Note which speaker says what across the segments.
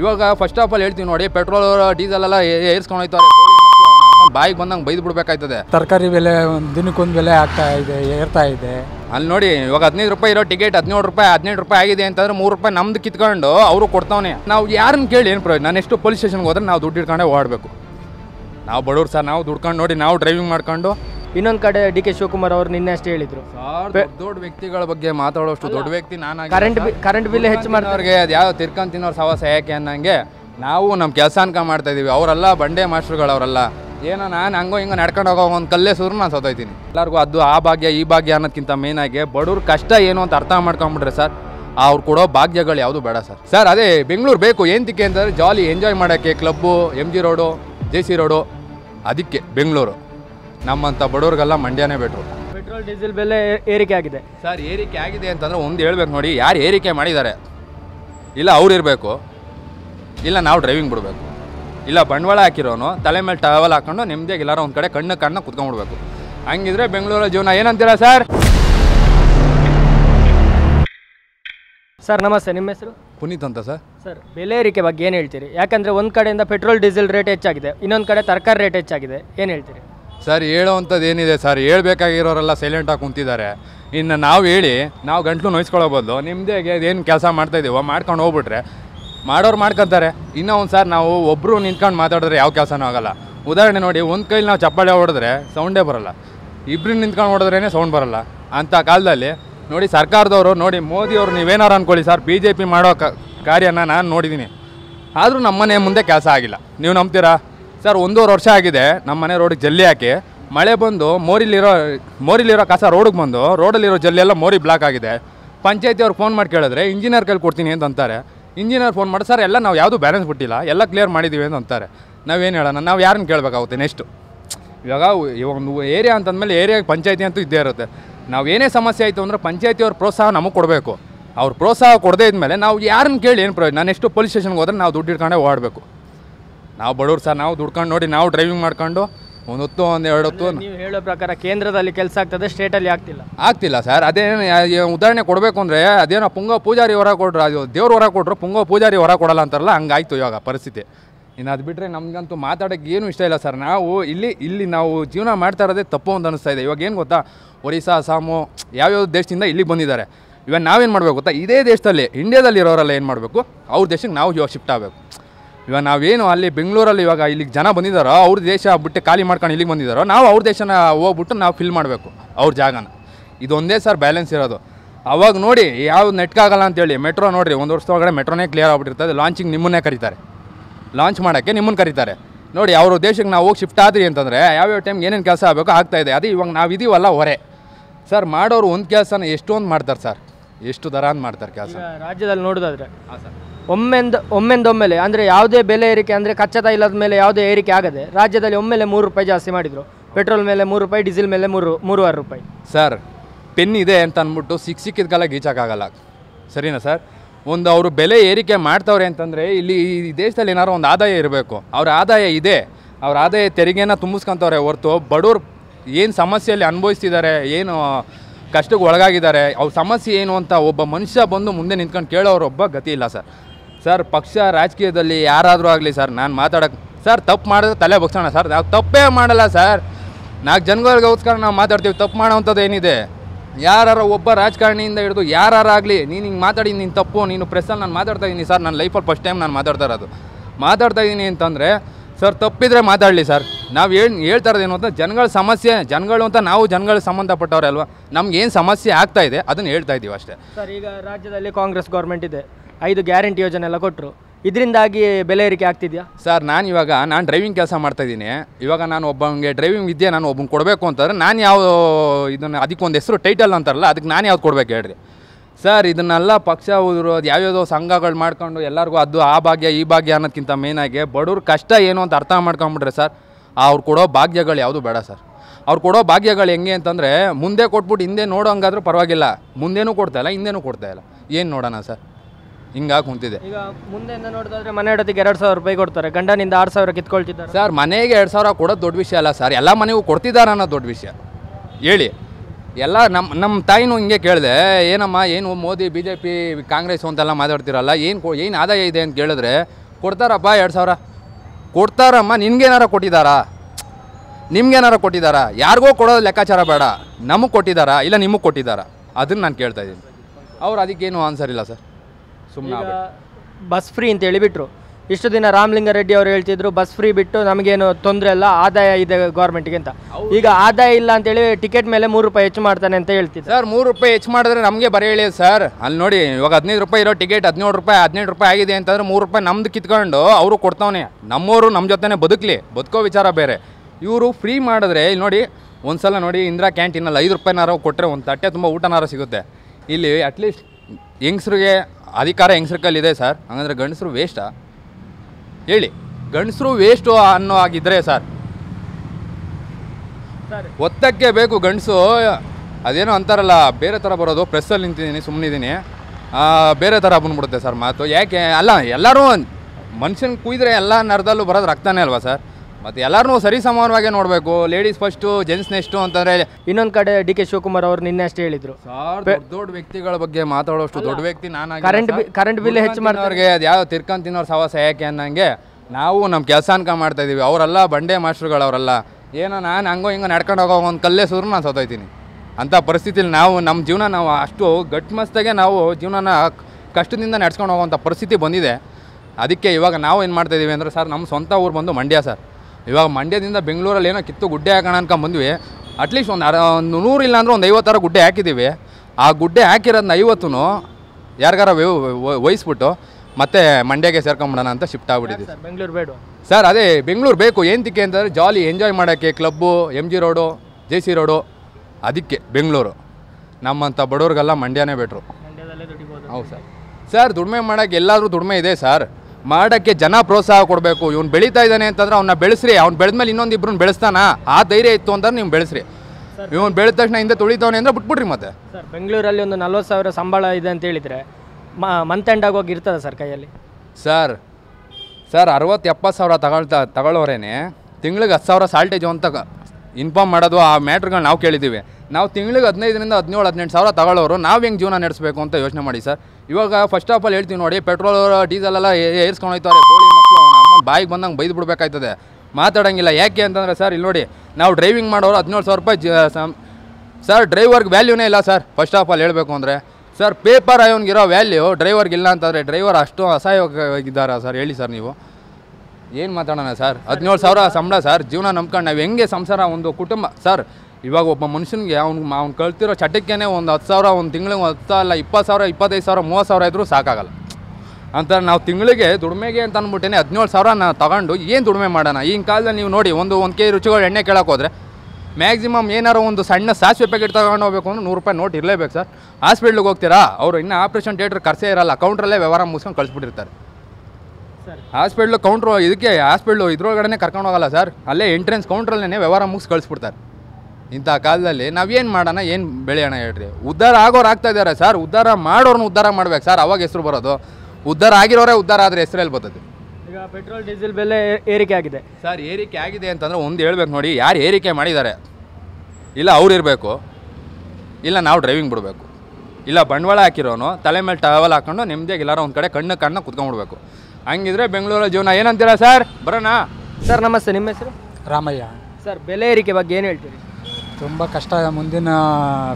Speaker 1: ಇವಾಗ first of all ಹೇಳ್ತೀವಿ ನೋಡಿ ಪೆಟ್ರೋಲ್ ಡೀಸೆಲ್ ಎಲ್ಲ ಏರ್ಸ್ಕೊಂಡೋಯ್ತಾರೆ ಬಾಯಿಗೆ ಬಂದಂಗೆ ಬೈದು ಬಿಡ್ಬೇಕಾಯ್ತದೆ
Speaker 2: ತರಕಾರಿ ಬೆಲೆ ದಿನಕ್ಕೊಂದು ಬೆಲೆ ಆಗ್ತಾ ಇದೆ ಏರ್ತಾ ಇದೆ
Speaker 1: ಅಲ್ಲಿ ನೋಡಿ ಇವಾಗ ಹದಿನೈದು ರೂಪಾಯಿ ಇರೋ ಟಿಕೆಟ್ ಹದಿನೇಳು ರೂಪಾಯಿ ಹದಿನೆಂಟು ರೂಪಾಯಿ ಆಗಿದೆ ಅಂತಂದ್ರೆ ಮೂರು ರೂಪಾಯಿ ನಮ್ದು ಕಿತ್ಕೊಂಡು ಅವರು ಕೊಡ್ತಾವನೆ ನಾವು ಯಾರನ್ನ ಕೇಳಿ ಏನು ಪ್ರಯೋಜನ ನಾನು ಎಷ್ಟು ಪೊಲೀಸ್ ಸ್ಟೇಷನ್ಗೆ ಹೋದ್ರೆ ನಾವು ದುಡ್ಡು ಇಟ್ಕೊಂಡೇ ಓಡಬೇಕು ನಾವು ಬಡವ್ರು ಸರ್ ನಾವು ದುಡ್ಕೊಂಡು ನೋಡಿ
Speaker 3: ನಾವು ಡ್ರೈವಿಂಗ್ ಮಾಡ್ಕೊಂಡು ಇನ್ನೊಂದು ಕಡೆ ಡಿ ಕೆ ಶಿವಕುಮಾರ್ ಅವರು ನಿನ್ನೆ ಅಷ್ಟೇ ಹೇಳಿದ್ರು ದೊಡ್ಡ
Speaker 1: ವ್ಯಕ್ತಿಗಳ ಬಗ್ಗೆ ಮಾತಾಡೋಷ್ಟು ದೊಡ್ಡ ವ್ಯಕ್ತಿ ನಾನು ಕರೆಂಟ್ ಕರೆಂಟ್ ಬಿಲ್ ಹೆಚ್ಚು ಮಾಡ್ತಾರೆ ಅದು ಯಾವ ತಿರ್ಕೊಂಡ್ ತಿನ್ನೋರು ಸವಾಸ ಯಾಕೆ ಅನ್ನಂಗೆ ನಾವು ನಮ್ಮ ಕೆಲಸ ಅನ್ಕ ಮಾಡ್ತಾ ಇದೀವಿ ಅವರೆಲ್ಲ ಬಂಡೆ ಮಾಸ್ಟರ್ಗಳು ಅವರೆಲ್ಲ ಏನೋ ನಾನು ಹಂಗೋ ಹಿಂಗೋ ನಡ್ಕೊಂಡು ಹೋಗೋ ಒಂದು ಕಲ್ಲೇ ಸುರು ನಾನು ಸತೈತೀನಿ ಎಲ್ಲರಿಗೂ ಅದು ಆ ಭಾಗ್ಯ ಈ ಭಾಗ್ಯ ಅನ್ನೋದಕ್ಕಿಂತ ಆಗಿ ಬಡವ್ರ ಕಷ್ಟ ಏನು ಅಂತ ಅರ್ಥ ಮಾಡ್ಕೊಂಡ್ಬಿಟ್ರೆ ಸರ್ ಅವ್ರು ಕೊಡೋ ಭಾಗ್ಯಗಳು ಯಾವುದು ಬೇಡ ಸರ್ ಸರ್ ಅದೇ ಬೆಂಗಳೂರು ಬೇಕು ಏನಕ್ಕೆ ಅಂತಂದ್ರೆ ಜಾಲಿ ಎಂಜಾಯ್ ಮಾಡೋಕ್ಕೆ club M G road J C road ಅದಕ್ಕೆ ಬೆಂಗಳೂರು ನಮ್ಮಂಥ ಬಡವರಿಗೆಲ್ಲ ಮಂಡ್ಯನೇ ಬೆಟ್ರು
Speaker 3: ಪೆಟ್ರೋಲ್ ಡೀಸೆಲ್ ಬೆಲೆ ಏರಿಕೆ ಆಗಿದೆ ಸರ್ ಏರಿಕೆ
Speaker 1: ಆಗಿದೆ ಅಂತಂದ್ರೆ ಒಂದು ಹೇಳ್ಬೇಕು ನೋಡಿ ಯಾರು ಏರಿಕೆ ಮಾಡಿದ್ದಾರೆ ಇಲ್ಲ ಅವ್ರು ಇರಬೇಕು ಇಲ್ಲ ನಾವು ಡ್ರೈವಿಂಗ್ ಬಿಡಬೇಕು ಇಲ್ಲ ಬಂಡವಾಳ ಹಾಕಿರೋನು ತಲೆ ಮೇಲೆ ಟವಲ್ ಹಾಕೊಂಡು ನೆಮ್ಮದಿಯಾಗಿ ಎಲ್ಲಾರೋ ಒಂದು ಕಡೆ ಕಣ್ಣು ಕಣ್ಣು ಕುತ್ಕೊಂಡ್ಬಿಡ್ಬೇಕು ಹಂಗಿದ್ರೆ ಬೆಂಗಳೂರ ಜೀವನ ಏನಂತೀರಾ ಸರ್
Speaker 3: ಸರ್ ನಮಸ್ತೆ ನಿಮ್ಮ ಹೆಸರು
Speaker 1: ಪುನೀತ್ ಅಂತ ಸರ್
Speaker 3: ಸರ್ ಬೆಲೆ ಏರಿಕೆ ಬಗ್ಗೆ ಏನು ಹೇಳ್ತೀರಿ ಯಾಕಂದರೆ ಒಂದು ಕಡೆಯಿಂದ ಪೆಟ್ರೋಲ್ ಡೀಸೆಲ್ ರೇಟ್ ಹೆಚ್ಚಾಗಿದೆ ಇನ್ನೊಂದು ಕಡೆ ತರಕಾರಿ ರೇಟ್ ಹೆಚ್ಚಾಗಿದೆ ಏನು ಹೇಳ್ತೀರಿ
Speaker 1: ಸರ್ ಹೇಳೋವಂಥದ್ದು ಏನಿದೆ ಸರ್ ಹೇಳ್ಬೇಕಾಗಿರೋರೆಲ್ಲ ಸೈಲೆಂಟಾಗಿ ಕುಂತಿದ್ದಾರೆ ಇನ್ನು ನಾವು ಹೇಳಿ ನಾವು ಗಂಟ್ಲು ನೋಯಿಸ್ಕೊಳ್ಳೋಬೋದು ಬದಲು ನಿಮ್ಮದೇ ಏನು ಕೆಲಸ ಮಾಡ್ತಾಯಿದ್ದೀವೋ ಮಾಡ್ಕೊಂಡು ಹೋಗ್ಬಿಟ್ರೆ ಮಾಡೋರು ಮಾಡ್ಕೊತಾರೆ ಇನ್ನೂ ಒಂದು ಸರ್ ನಾವು ಒಬ್ಬರು ನಿಂತ್ಕೊಂಡು ಮಾತಾಡಿದ್ರೆ ಯಾವ ಕೆಲಸನೂ ಆಗೋಲ್ಲ ಉದಾಹರಣೆ ನೋಡಿ ಒಂದು ಕೈಲಿ ನಾವು ಚಪ್ಪಾಳೆ ಹೊಡೆದ್ರೆ ಸೌಂಡೇ ಬರೋಲ್ಲ ಇಬ್ಬರು ನಿಂತ್ಕೊಂಡು ಹೊಡೆದ್ರೇ ಸೌಂಡ್ ಬರೋಲ್ಲ ಅಂಥ ಕಾಲದಲ್ಲಿ ನೋಡಿ ಸರ್ಕಾರದವರು ನೋಡಿ ಮೋದಿಯವರು ನೀವೇನಾರು ಅಂದ್ಕೊಳ್ಳಿ ಸರ್ ಬಿ ಜೆ ಪಿ ಮಾಡೋ ಕಾರ್ಯನ ನಾನು ನೋಡಿದ್ದೀನಿ ಆದರೂ ನಮ್ಮನೆ ಮುಂದೆ ಕೆಲಸ ಆಗಿಲ್ಲ ನೀವು ನಂಬ್ತೀರಾ ಸರ್ ಒಂದೂವರೆ ವರ್ಷ ಆಗಿದೆ ನಮ್ಮ ಮನೆ ರೋಡಿಗೆ ಜಲ್ಲಿ ಹಾಕಿ ಮಳೆ ಬಂದು ಮೋರಿಲಿರೋ ಮೋರಿಲಿರೋ ಕಸ ರೋಡಿಗೆ ಬಂದು ರೋಡಲ್ಲಿರೋ ಜಲ್ಲೆಲ್ಲ ಮೋರಿ ಬ್ಲಾಕ್ ಆಗಿದೆ ಪಂಚಾಯತಿ ಫೋನ್ ಮಾಡಿ ಕೇಳಿದ್ರೆ ಇಂಜಿನಿಯರ್ ಕೈಲಿ ಕೊಡ್ತೀನಿ ಅಂತ ಅಂತಾರೆ ಇಂಜಿನಿಯರ್ ಫೋನ್ ಮಾಡಿ ಸರ್ ಎಲ್ಲ ನಾವು ಯಾವುದೂ ಬ್ಯಾಲೆನ್ಸ್ ಬಿಟ್ಟಿಲ್ಲ ಎಲ್ಲ ಕ್ಲಿಯರ್ ಮಾಡಿದ್ದೀವಿ ಅಂತ ಅಂತಾರೆ ನಾವೇನು ಹೇಳೋಣ ನಾವು ಯಾರನ್ನು ಕೇಳಬೇಕಾಗುತ್ತೆ ನೆಕ್ಸ್ಟು ಇವಾಗ ಇವಾಗ ಒಂದು ಏರಿಯಾ ಅಂತಂದಮೇಲೆ ಏರಿಯಾಗೆ ಪಂಚಾಯತಿ ಅಂತೂ ಇದ್ದೇ ಇರುತ್ತೆ ನಾವು ಏನೇ ಸಮಸ್ಯೆ ಆಯಿತು ಅಂದರೆ ಪಂಚಾಯತಿಯವ್ರ ಪ್ರೋತ್ಸಾಹ ನಮಗೆ ಕೊಡಬೇಕು ಅವ್ರು ಪ್ರೋತ್ಸಾಹ ಕೊಡದೇ ಮೇಲೆ ನಾವು ಯಾರನ್ನು ಕೇಳಿ ಏನು ಪ್ರಯೋಜನ ನಾನು ಎಷ್ಟು ಪೊಲೀಸ್ ಸ್ಟೇಷನ್ಗೆ ಹೋದ್ರೆ ನಾವು ದುಡ್ಡು ಇಟ್ಕೊಂಡೇ ಓಡಬೇಕು ನಾವು ಬಡವ್ರು ಸರ್ ನಾವು ದುಡ್ಕೊಂಡು ನೋಡಿ ನಾವು ಡ್ರೈವಿಂಗ್ ಮಾಡ್ಕೊಂಡು ಒಂದು ಹೊತ್ತು ಒಂದು ಎರಡು ಹೊತ್ತು ನೀವು ಹೇಳೋ ಪ್ರಕಾರ ಕೇಂದ್ರದಲ್ಲಿ ಕೆಲಸ ಆಗ್ತದೆ ಸ್ಟೇಟಲ್ಲಿ ಆಗ್ತಿಲ್ಲ ಆಗ್ತಿಲ್ಲ ಸರ್ ಅದೇ ಉದಾಹರಣೆ ಕೊಡಬೇಕು ಅಂದರೆ ಅದೇನೋ ಪುಂಗ ಪೂಜಾರಿ ಹೊರ ಕೊಡ್ರಿ ಅದು ದೇವ್ರ ಹೊರ ಕೊಟ್ಟರು ಪುಂಗ ಪೂಜಾರಿ ಹೊರ ಕೊಡಲ್ಲ ಅಂತಾರಲ್ಲ ಹಂಗಾಯ್ತು ಇವಾಗ ಪರಿಸ್ಥಿತಿ ಇನ್ನು ಅದು ಬಿಟ್ಟರೆ ನಮಗಂತೂ ಮಾತಾಡೋಕ್ಕೆ ಏನು ಇಷ್ಟ ಇಲ್ಲ ಸರ್ ನಾವು ಇಲ್ಲಿ ಇಲ್ಲಿ ನಾವು ಜೀವನ ಮಾಡ್ತಾ ಇರೋದೇ ತಪ್ಪು ಅಂತ ಅನಿಸ್ತಾ ಇದೆ ಇವಾಗ ಏನು ಗೊತ್ತಾ ಒರಿಸ್ಸಾ ಅಸ್ಸಾಮು ಯಾವ್ಯಾವ ದೇಶದಿಂದ ಇಲ್ಲಿಗೆ ಬಂದಿದ್ದಾರೆ ಇವಾಗ ನಾವೇನು ಮಾಡಬೇಕು ಗೊತ್ತಾ ಇದೇ ದೇಶದಲ್ಲಿ ಇಂಡಿಯಾದಲ್ಲಿ ಇರೋರೆಲ್ಲ ಏನು ಮಾಡಬೇಕು ಅವ್ರ ದೇಶಕ್ಕೆ ನಾವು ಶಿಫ್ಟ್ ಆಗಬೇಕು ಇವಾಗ ನಾವೇನು ಅಲ್ಲಿ ಬೆಂಗಳೂರಲ್ಲಿ ಇವಾಗ ಇಲ್ಲಿಗೆ ಜನ ಬಂದಿದ್ದಾರೋ ಅವ್ರ ದೇಶ ಬಿಟ್ಟು ಖಾಲಿ ಮಾಡ್ಕೊಂಡು ಇಲ್ಲಿಗೆ ಬಂದಿದ್ದಾರೋ ನಾವು ಅವ್ರ ದೇಶನ ಹೋಗ್ಬಿಟ್ಟು ನಾವು ಫಿಲ್ ಮಾಡಬೇಕು ಅವ್ರ ಜಾಗನ ಇದೊಂದೇ ಸರ್ ಬ್ಯಾಲೆನ್ಸ್ ಇರೋದು ಅವಾಗ ನೋಡಿ ಯಾವ್ದು ನೆಟ್ಕಾಗಲ್ಲ ಅಂತೇಳಿ ಮೆಟ್ರೋ ನೋಡಿರಿ ಒಂದು ವರ್ಷದ ಒಳಗಡೆ ಮೆಟ್ರೋನೇ ಕ್ಲಿಯರ್ ಆಗಿಬಿಟ್ಟಿರ್ತದೆ ಲಾಂಚಿಂಗ್ ನಿಮ್ಮನ್ನೇ ಕರೀತಾರೆ ಲಾಂಚ್ ಮಾಡೋಕ್ಕೆ ನಿಮ್ಮನ್ನು ಕರೀತಾರೆ ನೋಡಿ ಅವ್ರ ದೇಶಕ್ಕೆ ನಾವು ಹೋಗಿ ಶಿಫ್ಟ್ ಆದ್ರಿ ಅಂತಂದರೆ ಯಾವ್ಯಾವ ಟೈಮ್ಗೆ ಏನೇನು ಕೆಲಸ ಆಗಬೇಕು ಇದೆ ಅದೇ ಇವಾಗ ನಾವು ಇದೀವಲ್ಲ ಹೊರೆ ಸರ್ ಮಾಡೋರು ಒಂದು ಕೆಲಸನ ಎಷ್ಟೊಂದು ಮಾಡ್ತಾರೆ ಸರ್ ಎಷ್ಟು ದರ ಅಂತ ಮಾಡ್ತಾರೆ ಕೆಲಸ ರಾಜ್ಯದಲ್ಲಿ ನೋಡೋದಾದ್ರೆ
Speaker 3: ಹಾಂ ಸರ್ ಒಮ್ಮೆಂದು ಒಮ್ಮೆಂದೊಮ್ಮೆಲೆ ಅಂದರೆ ಯಾವುದೇ ಬೆಲೆ ಏರಿಕೆ ಅಂದರೆ ಕಚ್ಚಾ ಇಲ್ಲದ ಮೇಲೆ ಯಾವುದೇ ಏರಿಕೆ ಆಗದೆ ರಾಜ್ಯದಲ್ಲಿ ಒಮ್ಮೆಲೆ ಮೂರು ರೂಪಾಯಿ ಜಾಸ್ತಿ ಮಾಡಿದರು ಪೆಟ್ರೋಲ್ ಮೇಲೆ ಮೂರು ರೂಪಾಯಿ ಡೀಸೆಲ್ ಮೇಲೆ ಮೂರು ಮೂರುವರೆ ರೂಪಾಯಿ ಸರ್ ಪೆನ್ ಇದೆ ಅಂತ ಅಂದ್ಬಿಟ್ಟು ಸಿಕ್ಕ
Speaker 1: ಸಿಕ್ಕಿದ ಕಾಲ ಗೀಚಕ್ಕಾಗಲ್ಲ ಸರಿನಾ ಸರ್ ಒಂದು ಅವರು ಬೆಲೆ ಏರಿಕೆ ಮಾಡ್ತವ್ರೆ ಅಂತಂದರೆ ಇಲ್ಲಿ ಈ ದೇಶದಲ್ಲಿ ಏನಾದ್ರು ಒಂದು ಆದಾಯ ಇರಬೇಕು ಅವ್ರ ಆದಾಯ ಇದೆ ಅವ್ರ ಆದಾಯ ತೆರಿಗೆನ ತುಂಬಿಸ್ಕೊಂತವ್ರೆ ಹೊರ್ತು ಬಡವ್ರು ಏನು ಸಮಸ್ಯೆಯಲ್ಲಿ ಅನುಭವಿಸ್ತಿದ್ದಾರೆ ಏನು ಕಷ್ಟಕ್ಕೆ ಒಳಗಾಗಿದ್ದಾರೆ ಅವ್ರ ಸಮಸ್ಯೆ ಏನು ಅಂತ ಒಬ್ಬ ಮನುಷ್ಯ ಬಂದು ಮುಂದೆ ನಿಂತ್ಕೊಂಡು ಒಬ್ಬ ಗತಿ ಇಲ್ಲ ಸರ್ ಸರ್ ಪಕ್ಷ ರಾಜಕೀಯದಲ್ಲಿ ಯಾರಾದರೂ ಆಗಲಿ ಸರ್ ನಾನು ಮಾತಾಡೋಕೆ ಸರ್ ತಪ್ಪು ಮಾಡಿದ್ರೆ ತಲೆ ಬಗ್ಸೋಣ ಸರ್ ನಾವು ತಪ್ಪೇ ಮಾಡಲ್ಲ ಸರ್ ನಾಲ್ಕು ಜನಗಳಿಗೋಸ್ಕರ ನಾವು ಮಾತಾಡ್ತೀವಿ ತಪ್ಪು ಮಾಡೋವಂಥದ್ದು ಏನಿದೆ ಯಾರು ಒಬ್ಬ ರಾಜಕಾರಣಿಯಿಂದ ಹಿಡಿದು ಆಗಲಿ ನೀನು ಹಿಂಗೆ ಮಾತಾಡಿ ನೀನು ತಪ್ಪು ನೀನು ಪ್ರೆಸ್ಸಲ್ಲಿ ನಾನು ಮಾತಾಡ್ತಾ ಇದ್ದೀನಿ ಸರ್ ನನ್ನ ಲೈಫಲ್ಲಿ ಫಸ್ಟ್ ಟೈಮ್ ನಾನು ಮಾತಾಡ್ತಾ ಇರೋದು ಮಾತಾಡ್ತಾ ಇದ್ದೀನಿ ಅಂತಂದರೆ ಸರ್ ತಪ್ಪಿದ್ರೆ ಮಾತಾಡಲಿ ಸರ್ ನಾವು ಹೇಳಿ ಹೇಳ್ತಾ ಇರೋದೇನು ಅಂತ ಜನಗಳ ಸಮಸ್ಯೆ ಜನಗಳು ಅಂತ ನಾವು ಜನಗಳಿಗೆ ಸಂಬಂಧಪಟ್ಟವ್ರೆ ಅಲ್ವಾ ನಮ್ಗೆ ಏನು ಸಮಸ್ಯೆ ಆಗ್ತಾ ಇದೆ ಅದನ್ನು ಹೇಳ್ತಾ ಇದ್ದೀವಿ ಅಷ್ಟೇ
Speaker 3: ಸರ್ ಈಗ ರಾಜ್ಯದಲ್ಲಿ ಕಾಂಗ್ರೆಸ್ ಗೌರ್ಮೆಂಟ್ ಇದೆ ಐದು ಗ್ಯಾರಂಟಿ ಯೋಜನೆ ಎಲ್ಲ ಕೊಟ್ಟರು ಇದರಿಂದಾಗಿ ಬೆಲೆ ಏರಿಕೆ ಆಗ್ತಿದೆಯಾ
Speaker 1: ಸರ್ ನಾನು ಇವಾಗ ನಾನು ಡ್ರೈವಿಂಗ್ ಕೆಲಸ ಮಾಡ್ತಾಯಿದ್ದೀನಿ ಇವಾಗ ನಾನು ಒಬ್ಬನಿಗೆ ಡ್ರೈವಿಂಗ್ ವಿದ್ಯೆ ನಾನು ಒಬ್ಬನಿಗೆ ಕೊಡಬೇಕು ಅಂತಂದ್ರೆ ನಾನು ಯಾವ ಇದನ್ನು ಅದಕ್ಕೊಂದು ಹೆಸರು ಟೈಟಲ್ ಅಂತಾರಲ್ಲ ಅದಕ್ಕೆ ನಾನು ಯಾವ್ದು ಕೊಡ್ಬೇಕು ಹೇಳ್ರಿ ಸರ್ ಇದನ್ನೆಲ್ಲ ಪಕ್ಷ ಉದ್ರು ಅದು ಯಾವ್ಯಾವುದೋ ಸಂಘಗಳು ಮಾಡ್ಕೊಂಡು ಎಲ್ಲರಿಗೂ ಅದು ಆ ಭಾಗ್ಯ ಈ ಭಾಗ್ಯ ಅನ್ನೋದಕ್ಕಿಂತ ಮೇನಾಗಿ ಬಡವ್ರ ಕಷ್ಟ ಏನು ಅಂತ ಅರ್ಥ ಮಾಡ್ಕೊಂಬಿಟ್ರೆ ಸರ್ ಅವ್ರು ಕೊಡೋ ಭಾಗ್ಯಗಳು ಯಾವುದು ಬೇಡ ಸರ್ ಅವ್ರು ಕೊಡೋ ಭಾಗ್ಯಗಳು ಹೆಂಗೆ ಅಂತಂದರೆ ಮುಂದೆ ಕೊಟ್ಬಿಟ್ಟು ಹಿಂದೆ ಹಂಗಾದ್ರೂ ಪರವಾಗಿಲ್ಲ ಮುಂದೇನೂ ಕೊಡ್ತಾಯಿಲ್ಲ ಹಿಂದೇನೂ ಕೊಡ್ತಾಯಿಲ್ಲ ಏನು ನೋಡೋಣ ಸರ್ ಹಿಂಗಾಗಿ ಕುಂತಿದೆ
Speaker 3: ಈಗ ನೋಡಿದ್ರೆ ಮನೆ
Speaker 1: ಇಡೋದಕ್ಕೆ ಎರಡು ಸಾವಿರ ರೂಪಾಯಿ ಕೊಡ್ತಾರೆ ಗಂಡನಿಂದ ಆರು ಸಾವಿರ ಕಿತ್ಕೊಳ್ತಿದ್ದಾರೆ ಸರ್ ಮನೆಗೆ ಎರಡು ಸಾವಿರ ಕೊಡೋದು ದೊಡ್ಡ ವಿಷಯ ಅಲ್ಲ ಸರ್ ಎಲ್ಲ ಮನೆಗೂ ಕೊಡ್ತಿದ್ದಾರೆ ಅನ್ನೋ ದೊಡ್ಡ ವಿಷಯ ಹೇಳಿ ಎಲ್ಲ ನಮ್ಮ ನಮ್ಮ ತಾಯಿನೂ ಹಿಂಗೆ ಕೇಳಿದೆ ಏನಮ್ಮ ಏನು Modi B J P Congress ಅಂತೆಲ್ಲ ಮಾತಾಡ್ತಿರಲ್ಲ ಏನು ಏನು ಆದಾಯ ಇದೆ ಅಂತ ಕೇಳಿದ್ರೆ ಕೊಡ್ತಾರಪ್ಪ ಎರಡು ಸಾವಿರ ಕೊಡ್ತಾರಮ್ಮ ನಿನ್ಗೇನಾರ ಕೊಟ್ಟಿದ್ದಾರಾ ನಿಮ್ಗೇನಾರ ಕೊಟ್ಟಿದ್ದಾರಾ ಯಾರಿಗೋ ಕೊಡೋದು ಲೆಕ್ಕಾಚಾರ ಬೇಡ ನಮಗೆ ಕೊಟ್ಟಿದ್ದಾರಾ ಇಲ್ಲ ನಿಮಗೆ ಕೊಟ್ಟಿದ್ದಾರಾ ಅದನ್ನು ನಾನು ಕೇಳ್ತಾ
Speaker 3: ಇದ್ದೀನಿ ಅವ್ರು ಅದಕ್ಕೇನು ಆನ್ಸರ್ ಇಲ್ಲ ಸರ್ ಸುಮ್ಮನೆ ಬಸ್ ಫ್ರೀ ಅಂತ ಹೇಳಿಬಿಟ್ರು ಇಷ್ಟು ದಿನ ರಾಮಲಿಂಗಾರೆಡ್ಡಿ ಅವರು ಹೇಳ್ತಿದ್ರು ಬಸ್ ಫ್ರೀ ಬಿಟ್ಟು ನಮಗೇನು ತೊಂದರೆ ಇಲ್ಲ ಆದಾಯ ಇದೆ ಗೌರ್ಮೆಂಟ್ಗೆ ಅಂತ ಈಗ ಆದಾಯ ಇಲ್ಲ ಅಂತೇಳಿ ಟಿಕೆಟ್ ಮೇಲೆ ಮೂರು ರೂಪಾಯಿ ಹೆಚ್ಚು ಮಾಡ್ತಾನೆ ಅಂತ ಹೇಳ್ತಿದ್ರು ಸರ್ ಮೂರು ರೂಪಾಯಿ ಹೆಚ್ಚು ಮಾಡಿದ್ರೆ ನಮಗೆ ಬರೀ ಹೇಳಿ ಸರ್
Speaker 1: ಅಲ್ಲಿ ನೋಡಿ ಇವಾಗ ಹದಿನೈದು ರೂಪಾಯಿ ಇರೋ ಟಿಕೆಟ್ ಹದಿನೇಳು ರೂಪಾಯಿ ಹದಿನೆಂಟು ರೂಪಾಯಿ ಆಗಿದೆ ಅಂತಂದ್ರೆ ಮೂರು ರೂಪಾಯಿ ನಮ್ದು ಕಿತ್ಕೊಂಡು ಅವರು ಕೊಡ್ತಾವನೆ ನಮ್ಮವರು ನಮ್ಮ ಜೊತೆನೇ ಬದುಕಲಿ ಬದುಕೋ ವಿಚಾರ ಬೇರೆ ಇವರು ಫ್ರೀ ಮಾಡಿದ್ರೆ ಇಲ್ಲಿ ನೋಡಿ ಒಂದು ಸಲ ನೋಡಿ ಇಂದಿರಾ ಕ್ಯಾಂಟೀನಲ್ಲಿ ಐದು ರೂಪಾಯಿನಾರು ಕೊಟ್ಟರೆ ಒಂದು ತಟ್ಟೆ ತುಂಬ ಊಟನಾರು ಸಿಗುತ್ತೆ ಇಲ್ಲಿ ಅಟ್ಲೀಸ್ಟ್ ಹೆಂಗಸ್ರಿಗೆ ಅಧಿಕಾರ ಹೆಂಗಸ್ರ ಇದೆ ಸರ್ ಹಂಗಂದ್ರೆ ಗಂಡಸರು ವೇಸ್ಟಾ ಹೇಳಿ ಗಂಡಸರು ವೇಸ್ಟು ಅನ್ನೋ ಆಗಿದ್ರೆ ಸರ್ ಒತ್ತಕ್ಕೆ ಬೇಕು ಗಂಡಸು ಅದೇನೋ ಅಂತಾರಲ್ಲ ಬೇರೆ ಥರ ಬರೋದು ಪ್ರೆಸ್ಸಲ್ಲಿ ನಿಂತಿದ್ದೀನಿ ಸುಮ್ಮನಿದ್ದೀನಿ ಬೇರೆ ಥರ ಬಂದ್ಬಿಡುತ್ತೆ ಸರ್ ಮಾತು ಯಾಕೆ ಅಲ್ಲ ಎಲ್ಲರೂ ಮನುಷ್ಯನ ಕುಯ್ದ್ರೆ ಎಲ್ಲ ನರದಲ್ಲೂ ಬರೋದು ರಕ್ತನೇ ಅಲ್ವಾ ಸರ್ ಮತ್ತು ಎಲ್ಲರೂ ಸರಿ ಸಮಾನವಾಗಿ ನೋಡಬೇಕು ಲೇಡೀಸ್
Speaker 3: ಫಸ್ಟು ಜೆಂಟ್ಸ್ ನೆಕ್ಸ್ಟು ಅಂತಂದರೆ ಇನ್ನೊಂದು ಕಡೆ ಡಿ ಕೆ ಶಿವಕುಮಾರ್ ಅವರು ನಿನ್ನೆ ಅಷ್ಟೇ ಹೇಳಿದ್ರು
Speaker 1: ದೊಡ್ಡ ವ್ಯಕ್ತಿಗಳ ಬಗ್ಗೆ ಮಾತಾಡೋಷ್ಟು ದೊಡ್ಡ ವ್ಯಕ್ತಿ ನಾನು ಕರೆಂಟ್ ಕರೆಂಟ್ ಬಿಲ್ ಹೆಚ್ಚು ಮಾಡ್ತಾರೆ ಅದು ಯಾವ ತಿರ್ಕೊಂಡ್ ತಿನ್ನೋರು ಸವಾಸ ಯಾಕೆ ಅನ್ನಂಗೆ ನಾವು ನಮ್ಮ ಅನ್ಕ ಮಾಡ್ತಾ ಇದೀವಿ ಅವರೆಲ್ಲ ಬಂಡೆ ಮಾಸ್ಟ್ರುಗಳು ಅವರೆಲ್ಲ ಏನೋ ನಾನು ಹಂಗೋ ಹಿಂಗ ನಡ್ಕೊಂಡು ಹೋಗೋ ಒಂದು ಕಲ್ಲೇ ಸುರು ನಾನು ಸೋತೈತೀನಿ ಅಂಥ ಪರಿಸ್ಥಿತಿಲಿ ನಾವು ನಮ್ಮ ಜೀವನ ನಾವು ಅಷ್ಟು ಮಸ್ತಾಗೆ ನಾವು ಜೀವನನ ಕಷ್ಟದಿಂದ ನಡ್ಸ್ಕೊಂಡು ಹೋಗುವಂಥ ಪರಿಸ್ಥಿತಿ ಬಂದಿದೆ ಅದಕ್ಕೆ ಇವಾಗ ನಾವು ಏನು ಮಾಡ್ತಾಯಿದ್ದೀವಿ ಅಂದರೆ ಸರ್ ನಮ್ಮ ಸ್ವಂತ ಊರು ಬಂದು ಮಂಡ್ಯ ಸರ್ ಇವಾಗ ಮಂಡ್ಯದಿಂದ ಬೆಂಗಳೂರಲ್ಲಿ ಏನೋ ಕಿತ್ತು ಗುಡ್ಡೆ ಹಾಕೋಣ ಬಂದ್ವಿ ಅಟ್ಲೀಸ್ಟ್ ಒಂದು ಅರ ಒಂದು ನೂರು ಇಲ್ಲಾಂದ್ರೆ ಒಂದು ಐವತ್ತಾರ ಗುಡ್ಡೆ ಹಾಕಿದ್ದೀವಿ ಆ ಗುಡ್ಡೆ ಹಾಕಿರೋದನ್ನ ಐವತ್ತು ಯಾರಿಗಾರ ವಹಿಸ್ಬಿಟ್ಟು ಮತ್ತೆ ಮಂಡ್ಯಗೆ ಸೇರ್ಕೊಂಬಿಡೋಣ ಅಂತ ಶಿಫ್ಟ್ ಆಗ್ಬಿಟ್ಟಿದ್ದೀವಿ ಬೆಂಗಳೂರು ಬೇಡ ಸರ್ ಅದೇ ಬೆಂಗಳೂರು ಬೇಕು ಏನಕ್ಕೆ ಅಂತಂದರೆ ಜಾಲಿ ಎಂಜಾಯ್ ಮಾಡೋಕ್ಕೆ club M G road J C road ಅದಕ್ಕೆ ಬೆಂಗಳೂರು ನಮ್ಮಂಥ ಬಡವ್ರಿಗೆಲ್ಲ ಮಂಡ್ಯನೇ ಬೆಟ್ರು ಹೌದು ಸರ್ ಸರ್ ದುಡಿಮೆ ಮಾಡೋಕ್ಕೆ ಎಲ್ಲಾದರೂ ದುಡಿಮೆ ಇದೆ ಸರ್ ಮಾಡೋಕ್ಕೆ ಜನ ಪ್ರೋತ್ಸಾಹ ಕೊಡಬೇಕು ಇವ್ನು ಬೆಳೀತಾ ಇದ್ದಾನೆ ಅಂತಂದ್ರೆ ಅವನ್ನ ಬೆಳೆಸ್ರಿ ಅವ್ನು ಮೇಲೆ ಇನ್ನೊಂದಿಬ್ರು ಬೆಳೆಸ್ತಾನ ಆ ಧೈರ್ಯ ಇತ್ತು ಅಂದ್ರೆ ನೀವು ಬೆಳೆಸ್ರಿ ಇವನು ಬೆಳೆದ ತಕ್ಷಣ ಹಿಂದೆ ತುಳಿತವನೇ ಅಂದ್ರೆ ಬಿಟ್ಬಿಡ್ರಿ ಮತ್ತೆ
Speaker 3: ಬೆಂಗಳೂರಲ್ಲಿ ಒಂದು ನಲ್ವತ್ತು ಸಾವಿರ ಸಂಬಳ ಇದೆ ಅಂತ ಹೇಳಿದರೆ ಮಂತ್ ಎಂಡ್ ಆಗೋಗಿ ಇರ್ತದೆ ಸರ್ ಕೈಯಲ್ಲಿ
Speaker 1: ಸರ್ ಸರ್ ಅರವತ್ತು ಎಪ್ಪತ್ತು ಸಾವಿರ ತಗೊಳ್ತಾ ತಗೊಳ್ಳೋರೇನೆ ತಿಂಗ್ಳಿಗೆ ಹತ್ತು ಸಾವಿರ ಸಾಲ್ಟೇಜು ಅಂತ ಇನ್ಫಾರ್ಮ್ ಮಾಡೋದು ಆ ಮ್ಯಾಟ್ರ್ಗಳು ನಾವು ಕೇಳಿದ್ದೀವಿ ನಾವು ತಿಂಗ್ಳಿಗೆ ಹದಿನೈದರಿಂದ ಹದಿನೇಳು ಹದಿನೆಂಟು ಸಾವಿರ ತಗೊಳ್ಳೋರು ನಾವು ಹೆಂಗೆ ಜೀವನ ನಡೆಸಬೇಕು ಅಂತ ಯೋಚನೆ ಮಾಡಿ ಸರ್ ಇವಾಗ ಫಸ್ಟ್ ಆಫ್ ಆಲ್ ಹೇಳ್ತೀವಿ ನೋಡಿ ಪೆಟ್ರೋಲ್ ಡೀಸೆಲ್ ಎಲ್ಲ ಹೋಯ್ತಾರೆ ಬೋಳಿ ಮಕ್ಕಳು ನಮ್ಮ ಬಾಯಿಗೆ ಬಂದಂಗೆ ಬೈದು ಬಿಡ್ಬೇಕಾಯ್ತದೆ ಮಾತಾಡೋಂಗಿಲ್ಲ ಯಾಕೆ ಅಂತಂದರೆ ಸರ್ ಇಲ್ಲಿ ನೋಡಿ ನಾವು ಡ್ರೈವಿಂಗ್ ಮಾಡೋರು ಹದಿನೇಳು ಸಾವಿರ ರೂಪಾಯಿ ಸರ್ ಡ್ರೈವರ್ಗೆ ವ್ಯಾಲ್ಯೂನೇ ಇಲ್ಲ ಸರ್ ಫಸ್ಟ್ ಆಫ್ ಆಲ್ ಹೇಳಬೇಕು ಅಂದರೆ ಸರ್ ಪೇಪರ್ ಇರೋ ವ್ಯಾಲ್ಯೂ ಡ್ರೈವರ್ಗೆ ಇಲ್ಲ ಅಂತಂದರೆ ಡ್ರೈವರ್ ಅಷ್ಟು ಇದ್ದಾರಾ ಸರ್ ಹೇಳಿ ಸರ್ ನೀವು ಏನು ಮಾತಾಡೋಣ ಸರ್ ಹದಿನೇಳು ಸಾವಿರ ಸಂಬಳ ಸರ್ ಜೀವನ ನಂಬ್ಕೊಂಡು ನಾವು ಹೆಂಗೆ ಸಂಸಾರ ಒಂದು ಕುಟುಂಬ ಸರ್ ಇವಾಗ ಒಬ್ಬ ಮನುಷ್ಯನಿಗೆ ಅವ್ನು ಅವ್ನು ಕಳ್ತಿರೋ ಚಟಕ್ಕೇ ಒಂದು ಹತ್ತು ಸಾವಿರ ಒಂದು ತಿಂಗಳಿಗೆ ಒಂದು ಹತ್ತು ಸಾವಿರ ಇಪ್ಪತ್ತು ಸಾವಿರ ಇಪ್ಪತ್ತೈದು ಸಾವಿರ ಮೂವತ್ತು ಸಾವಿರ ಇದ್ರೂ ಸಾಕಾಗಲ್ಲ ಅಂತ ನಾವು ತಿಂಗಳಿಗೆ ದುಡಿಮೆಗೆ ಅಂತ ಅಂದ್ಬಿಟ್ಟೇನೆ ಹದಿನೇಳು ಸಾವಿರ ನಾನು ತಗೊಂಡು ಏನು ದುಡಿಮೆ ಮಾಡೋಣ ಈಗಿನ ಕಾಲದಲ್ಲಿ ನೀವು ನೋಡಿ ಒಂದು ಒಂದು ಕೆ ರುಚಿಗಳು ಎಣ್ಣೆ ಕೇಳೋಕೆ ಹೋದರೆ ಮ್ಯಾಕ್ಸಿಮಮ್ ಏನಾರು ಒಂದು ಸಣ್ಣ ಸಾಸಿವೆ ಪ್ಯಾಕೆಟ್ ತಗೊಂಡು ಹೋಗಬೇಕು ಅಂದ್ರೆ ನೂರು ರೂಪಾಯಿ ನೋಟ್ ಇರಲೇಬೇಕು ಸರ್ ಹಾಸ್ಪಿಟ್ಲಿಗೆ ಹೋಗ್ತೀರಾ ಅವರು ಇನ್ನೂ ಆಪ್ರೇಷನ್ ಥಿಯೇಟ್ರ್ ಖರ್ಚೇ ಇರಲ್ಲ ಕೌಂಟ್ರಲ್ಲೇ ವ್ಯವಹಾರ ಮುಗಿಸ್ಕೊಂಡು ಕಳಿಸ್ಬಿಟ್ಟಿರ್ತಾರೆ ಹಾಸ್ಪಿಟ್ಲು ಕೌಂಟ್ರು ಇದಕ್ಕೆ ಹಾಸ್ಪಿಟ್ಲು ಇದ್ರೊಳಗಡೆ ಕರ್ಕೊಂಡು ಹೋಗಲ್ಲ ಸರ್ ಅಲ್ಲೇ ಎಂಟ್ರೆನ್ಸ್ ಕೌಂಟ್ರಲ್ಲೇ ವ್ಯವಹಾರ ಮುಗಿಸಿ ಕಳಿಸ್ಬಿಡ್ತಾರೆ ಇಂಥ ಕಾಲದಲ್ಲಿ ನಾವೇನು ಮಾಡೋಣ ಏನು ಬೆಳೆಯೋಣ ಹೇಳ್ರಿ ಉದ್ಧಾರ ಆಗೋರು ಆಗ್ತಾ ಇದ್ದಾರೆ ಸರ್ ಉದ್ಧಾರ ಮಾಡೋರ್ನ ಉದ್ಧಾರ ಮಾಡ್ಬೇಕು ಸರ್ ಅವಾಗ ಹೆಸರು ಬರೋದು ಉದ್ಧಾರ ಆಗಿರೋರೇ ಉದ್ಧಾರ ಆದರೆ ಹೆಸರಲ್ಲಿ ಬರ್ತದೆ ಈಗ ಪೆಟ್ರೋಲ್ ಡೀಸೆಲ್ ಬೆಲೆ ಏರಿಕೆ ಆಗಿದೆ ಸರ್ ಏರಿಕೆ ಆಗಿದೆ ಅಂತಂದರೆ ಒಂದು ಹೇಳ್ಬೇಕು ನೋಡಿ ಯಾರು ಏರಿಕೆ ಮಾಡಿದ್ದಾರೆ ಇಲ್ಲ ಅವ್ರು ಇರಬೇಕು ಇಲ್ಲ ನಾವು ಡ್ರೈವಿಂಗ್ ಬಿಡಬೇಕು ಇಲ್ಲ ಬಂಡವಾಳ ಹಾಕಿರೋನು ತಲೆ ಮೇಲೆ ಟವಲ್ ಹಾಕೊಂಡು ನೆಮ್ಮದಿಯಾಗಿ ಎಲ್ಲಾರು ಒಂದು ಕಡೆ ಕಣ್ಣು ಕಣ್ಣು ಕುತ್ಕೊಂಡ್ಬಿಡ್ಬೇಕು ಹಂಗಿದ್ರೆ ಬೆಂಗಳೂರ
Speaker 3: ಜೀವನ ಏನಂತೀರಾ ಸರ್ ಬರೋಣ ಸರ್ ನಮಸ್ತೆ ನಿಮ್ಮ ಹೆಸರು ರಾಮಯ್ಯ ಸರ್ ಬೆಲೆ ಏರಿಕೆ ಬಗ್ಗೆ
Speaker 2: ಏನು ಹೇಳ್ತೀರಿ ತುಂಬ ಕಷ್ಟ ಮುಂದಿನ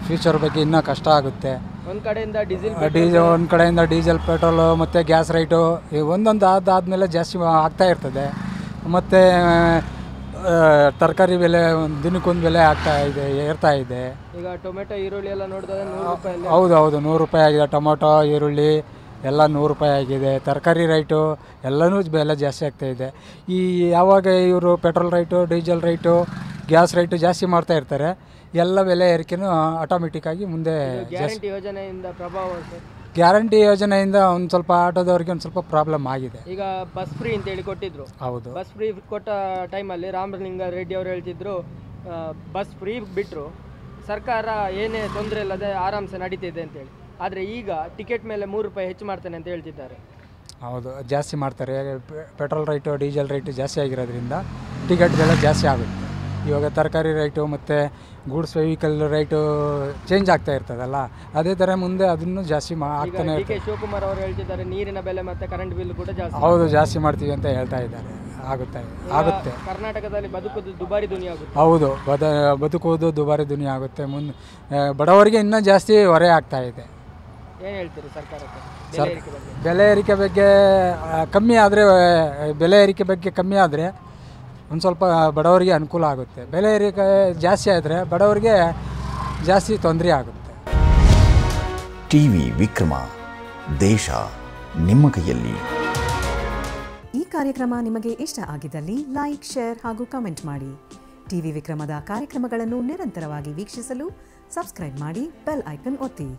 Speaker 2: ಫ್ಯೂಚರ್ ಬಗ್ಗೆ ಇನ್ನೂ ಕಷ್ಟ ಆಗುತ್ತೆ
Speaker 3: ಒಂದು ಕಡೆಯಿಂದ ಡೀಸೆಲ್ ಡೀಸೆಲ್ ಒಂದು
Speaker 2: ಕಡೆಯಿಂದ ಡೀಸೆಲ್ ಪೆಟ್ರೋಲು ಮತ್ತು ಗ್ಯಾಸ್ ರೈಟು ಒಂದೊಂದು ಆದಮೇಲೆ ಜಾಸ್ತಿ ಆಗ್ತಾ ಇರ್ತದೆ ಮತ್ತು ತರಕಾರಿ ಬೆಲೆ ಒಂದು ದಿನಕ್ಕೊಂದು ಬೆಲೆ ಆಗ್ತಾ ಇದೆ ಏರ್ತಾ ಇದೆ
Speaker 3: ಈಗ ಟೊಮೆಟೊ ಈರುಳ್ಳಿ ಎಲ್ಲ ನೋಡಿದ್ರೆ ಹೌದು ಹೌದು
Speaker 2: ನೂರು ರೂಪಾಯಿ ಆಗಿದೆ ಟೊಮೊಟೊ ಈರುಳ್ಳಿ ಎಲ್ಲ ನೂರು ರೂಪಾಯಿ ಆಗಿದೆ ತರಕಾರಿ ರೈಟು ಎಲ್ಲನೂ ಬೆಲೆ ಜಾಸ್ತಿ ಆಗ್ತಾ ಇದೆ ಈ ಯಾವಾಗ ಇವರು petrol rate diesel rate gas rate ಜಾಸ್ತಿ ಮಾಡ್ತಾ ಇರ್ತಾರೆ ಎಲ್ಲ ಬೆಲೆ ಏರಿಕೆನೂ ಆಗಿ ಮುಂದೆ ಗ್ಯಾರಂಟಿ
Speaker 3: ಯೋಜನೆಯಿಂದ ಪ್ರಭಾವ
Speaker 2: ಗ್ಯಾರಂಟಿ ಯೋಜನೆಯಿಂದ ಒಂದು ಸ್ವಲ್ಪ ಆಟೋದವರಿಗೆ ಒಂದು ಸ್ವಲ್ಪ ಪ್ರಾಬ್ಲಮ್ ಆಗಿದೆ
Speaker 3: ಈಗ ಬಸ್ ಫ್ರೀ ಅಂತ ಹೇಳಿ ಕೊಟ್ಟಿದ್ರು ಹೌದು ಬಸ್ ಫ್ರೀ ಕೊಟ್ಟ ಟೈಮಲ್ಲಿ ರಾಮಲಿಂಗ ರೆಡ್ಡಿ ಅವರು ಹೇಳ್ತಿದ್ರು ಬಸ್ ಫ್ರೀ ಬಿಟ್ಟರು ಸರ್ಕಾರ ಏನೇ ತೊಂದರೆ ಇಲ್ಲದೆ ಆರಾಮ್ಸೆ ನಡೀತಿದೆ ಅಂತೇಳಿ ಆದರೆ ಈಗ ಟಿಕೆಟ್ ಮೇಲೆ ಮೂರು ರೂಪಾಯಿ ಹೆಚ್ಚು ಮಾಡ್ತಾನೆ ಅಂತ ಹೇಳ್ತಿದ್ದಾರೆ
Speaker 2: ಹೌದು ಜಾಸ್ತಿ ಮಾಡ್ತಾರೆ ಪೆಟ್ರೋಲ್ ರೇಟು ಡೀಸೆಲ್ ರೇಟು ಜಾಸ್ತಿ ಆಗಿರೋದ್ರಿಂದ ಟಿಕೆಟ್ ಬೆಲೆ ಜಾಸ್ತಿ ಆಗುತ್ತೆ ಇವಾಗ ತರಕಾರಿ ರೈಟು ಮತ್ತು ಗೂಡ್ಸ್ ವೆಹಿಕಲ್ ರೈಟು ಚೇಂಜ್ ಆಗ್ತಾ ಇರ್ತದಲ್ಲ ಅದೇ ಥರ ಮುಂದೆ ಅದನ್ನು ಜಾಸ್ತಿ ಮಾ ಆಗ್ತಾನೆ
Speaker 3: ಶಿವಕುಮಾರ್ ಅವರು ಹೇಳ್ತಿದ್ದಾರೆ ನೀರಿನ ಬೆಲೆ ಮತ್ತೆ ಕರೆಂಟ್ ಬಿಲ್ ಕೂಡ ಜಾಸ್ತಿ ಹೌದು ಜಾಸ್ತಿ
Speaker 2: ಮಾಡ್ತೀವಿ ಅಂತ ಹೇಳ್ತಾ ಇದ್ದಾರೆ ಆಗುತ್ತೆ ಆಗುತ್ತೆ
Speaker 3: ಕರ್ನಾಟಕದಲ್ಲಿ ಬದುಕೋದು ದುಬಾರಿ ದುನಿಯ ಹೌದು
Speaker 2: ಬದ ಬದುಕೋದು ದುಬಾರಿ ದುನಿಯ ಆಗುತ್ತೆ ಮುಂದೆ ಬಡವರಿಗೆ ಇನ್ನೂ ಜಾಸ್ತಿ ಹೊರೆ ಆಗ್ತಾ ಇದೆ ಏನು ಹೇಳ್ತೀರಿ ಸರ್ಕಾರಕ್ಕೆ ಬೆಲೆ ಏರಿಕೆ ಬಗ್ಗೆ? ಬೆಲೆ ಬಗ್ಗೆ ಕಮ್ಮಿ ಆದರೆ ಬೆಲೆ ಏರಿಕೆ ಬಗ್ಗೆ ಕಮ್ಮಿ ಆದರೆ ಒಂದು ಸ್ವಲ್ಪ ಬಡವರಿಗೆ ಅನುಕೂಲ ಆಗುತ್ತೆ ಬೆಲೆ ಜಾಸ್ತಿ ಆದರೆ ಬಡವರಿಗೆ ಜಾಸ್ತಿ ತೊಂದರೆ ಆಗುತ್ತೆ ಟಿ ವಿಕ್ರಮ ದೇಶ ನಿಮ್ಮ ಕೈಯಲ್ಲಿ ಈ ಕಾರ್ಯಕ್ರಮ ನಿಮಗೆ ಇಷ್ಟ ಆಗಿದ್ದಲ್ಲಿ ಲೈಕ್ ಶೇರ್ ಹಾಗೂ ಕಮೆಂಟ್ ಮಾಡಿ ಟಿವಿ ವಿಕ್ರಮದ ಕಾರ್ಯಕ್ರಮಗಳನ್ನು ನಿರಂತರವಾಗಿ ವೀಕ್ಷಿಸಲು ಸಬ್ಸ್ಕ್ರೈಬ್ ಮಾಡಿ ಬೆಲ್ ಐಕನ್ ಒತ್ತಿ